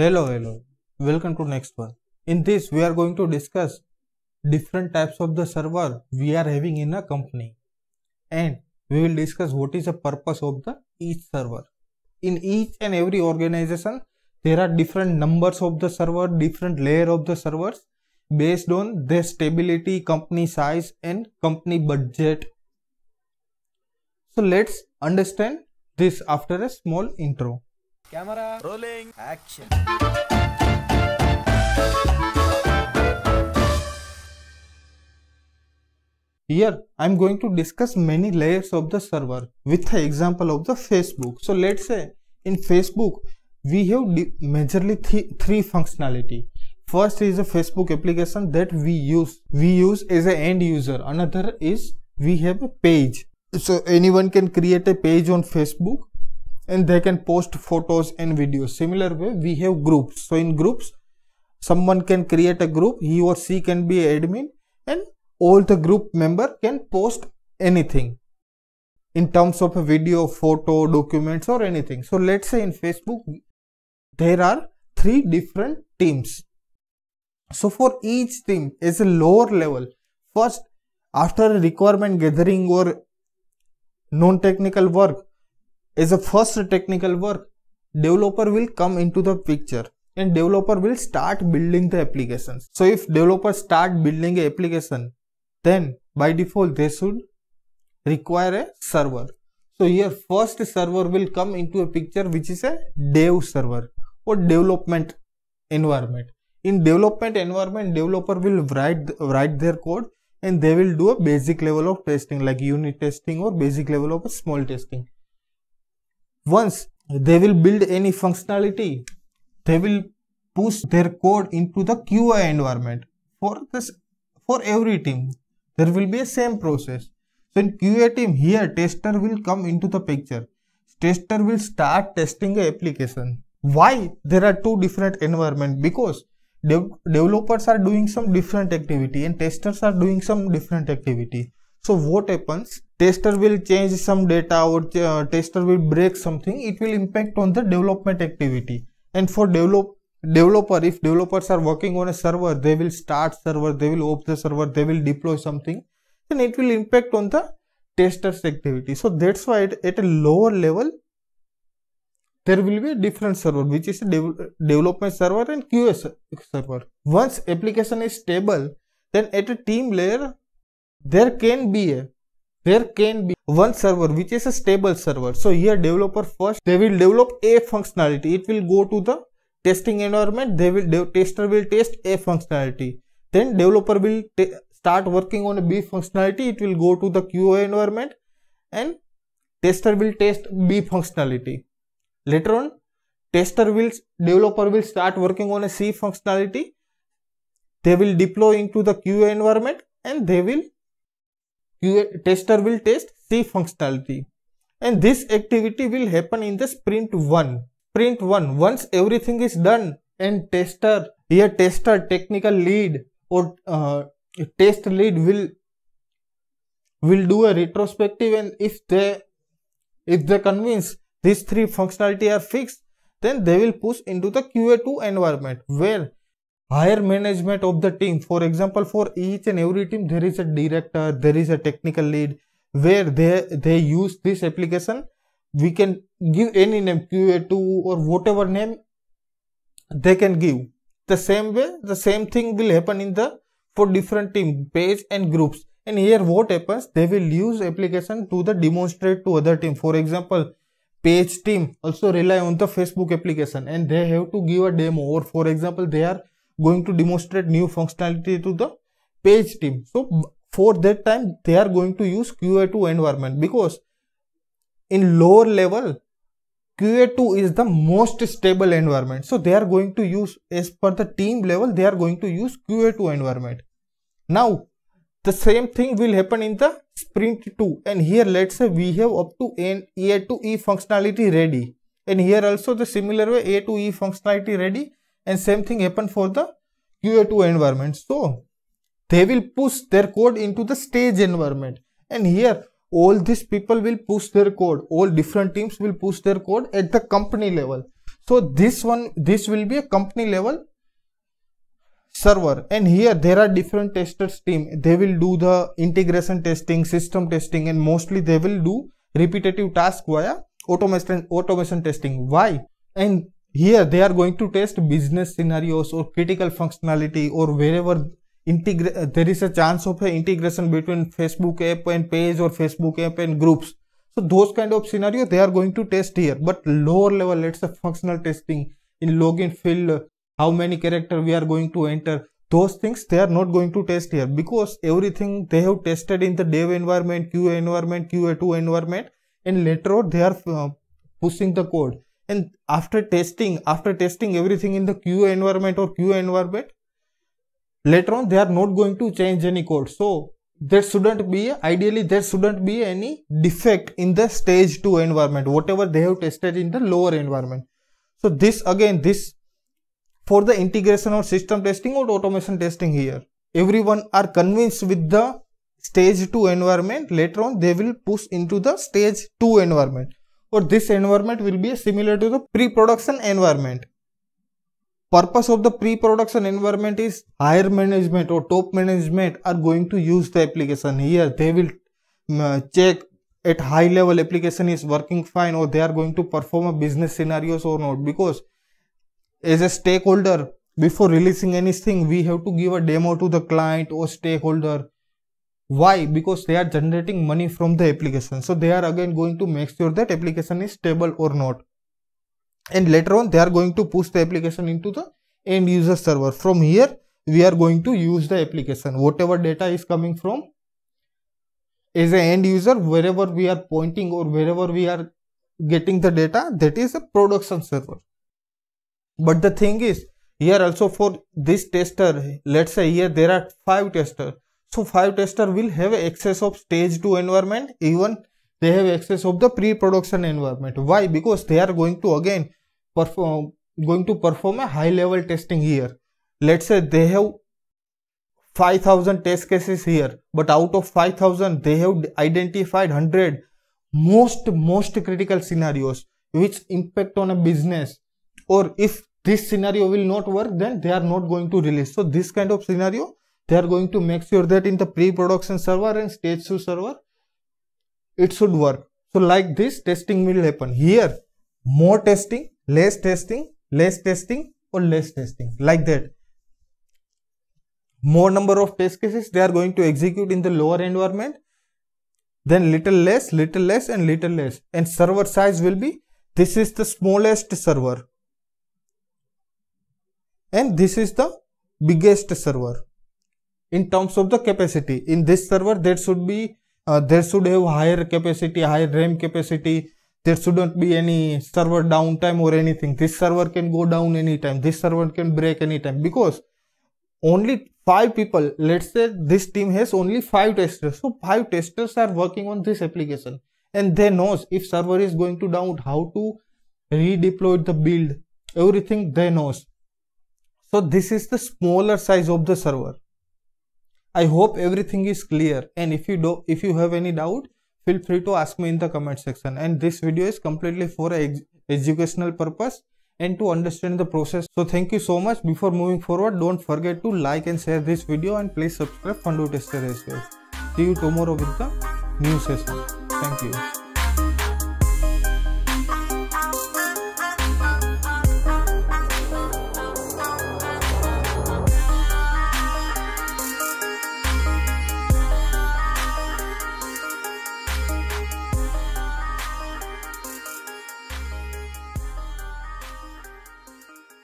Hello, hello. Welcome to next one. In this, we are going to discuss different types of the server we are having in a company. And we will discuss what is the purpose of the each server. In each and every organization, there are different numbers of the server, different layer of the servers based on their stability, company size and company budget. So let's understand this after a small intro. Camera rolling. Action. Here I am going to discuss many layers of the server with the example of the Facebook. So let's say in Facebook we have majorly th three functionality. First is a Facebook application that we use. We use as an end user. Another is we have a page. So anyone can create a page on Facebook and they can post photos and videos similar way we have groups so in groups someone can create a group he or she can be admin and all the group member can post anything in terms of a video photo documents or anything so let's say in facebook there are three different teams so for each team is a lower level first after requirement gathering or non-technical work is a first technical work. Developer will come into the picture and developer will start building the applications. So if developer start building a application, then by default they should require a server. So here first server will come into a picture which is a dev server or development environment. In development environment, developer will write, write their code and they will do a basic level of testing like unit testing or basic level of small testing once they will build any functionality, they will push their code into the QA environment. For this, for every team, there will be a same process. So in QA team, here tester will come into the picture. Tester will start testing the application. Why there are two different environment? Because dev developers are doing some different activity and testers are doing some different activity. So what happens? tester will change some data or uh, tester will break something it will impact on the development activity and for develop developer if developers are working on a server they will start server they will open the server they will deploy something then it will impact on the testers activity so that's why at, at a lower level there will be a different server which is a dev development server and qa server once application is stable then at a team layer there can be a there can be one server which is a stable server so here developer first they will develop a functionality it will go to the testing environment they will tester will test a functionality then developer will start working on a b functionality it will go to the qa environment and tester will test b functionality later on tester will developer will start working on a c functionality they will deploy into the qa environment and they will tester will test C functionality. And this activity will happen in the sprint 1. Sprint 1, once everything is done and tester, here tester technical lead or uh, test lead will will do a retrospective and if they if they convince these three functionality are fixed then they will push into the QA2 environment where higher management of the team for example for each and every team there is a director there is a technical lead where they they use this application we can give any name qa2 or whatever name they can give the same way the same thing will happen in the for different team page and groups and here what happens they will use application to the demonstrate to other team for example page team also rely on the facebook application and they have to give a demo or for example they are going to demonstrate new functionality to the page team. So for that time, they are going to use QA2 environment because in lower level, QA2 is the most stable environment. So they are going to use as per the team level, they are going to use QA2 environment. Now the same thing will happen in the sprint 2 and here let's say we have up to N, A to E functionality ready and here also the similar way A to E functionality ready and same thing happen for the QA2 environment. So they will push their code into the stage environment and here all these people will push their code all different teams will push their code at the company level so this one this will be a company level server and here there are different testers team they will do the integration testing system testing and mostly they will do repetitive task via automation automation testing why and here they are going to test business scenarios or critical functionality or wherever there is a chance of a integration between Facebook app and page or Facebook app and groups. So those kind of scenario they are going to test here. But lower level, let's say functional testing in login field, how many character we are going to enter. Those things they are not going to test here because everything they have tested in the dev environment, QA environment, QA2 environment and later on they are uh, pushing the code and after testing after testing everything in the qa environment or qa environment later on they are not going to change any code so there shouldn't be ideally there shouldn't be any defect in the stage 2 environment whatever they have tested in the lower environment so this again this for the integration or system testing or automation testing here everyone are convinced with the stage 2 environment later on they will push into the stage 2 environment or this environment will be similar to the pre-production environment. Purpose of the pre-production environment is higher management or top management are going to use the application here. They will mm, uh, check at high level application is working fine or they are going to perform a business scenarios or not because as a stakeholder before releasing anything we have to give a demo to the client or stakeholder why because they are generating money from the application so they are again going to make sure that application is stable or not and later on they are going to push the application into the end user server from here we are going to use the application whatever data is coming from as an end user wherever we are pointing or wherever we are getting the data that is a production server but the thing is here also for this tester let's say here there are five testers so 5 tester will have access of stage 2 environment even they have access of the pre-production environment. Why? Because they are going to again perform going to perform a high level testing here. Let's say they have 5000 test cases here but out of 5000 they have identified 100 most most critical scenarios which impact on a business or if this scenario will not work then they are not going to release so this kind of scenario they are going to make sure that in the pre-production server and stage 2 server it should work so like this testing will happen here more testing less testing less testing or less testing like that more number of test cases they are going to execute in the lower environment then little less little less and little less and server size will be this is the smallest server and this is the biggest server in terms of the capacity in this server there should be uh, there should have higher capacity higher ram capacity there shouldn't be any server downtime or anything this server can go down anytime this server can break anytime because only five people let's say this team has only five testers so five testers are working on this application and they knows if server is going to down how to redeploy the build everything they knows so this is the smaller size of the server I hope everything is clear and if you do if you have any doubt feel free to ask me in the comment section and this video is completely for educational purpose and to understand the process. So thank you so much. Before moving forward, don't forget to like and share this video and please subscribe Fundo Tester as well. See you tomorrow with the new session. Thank you.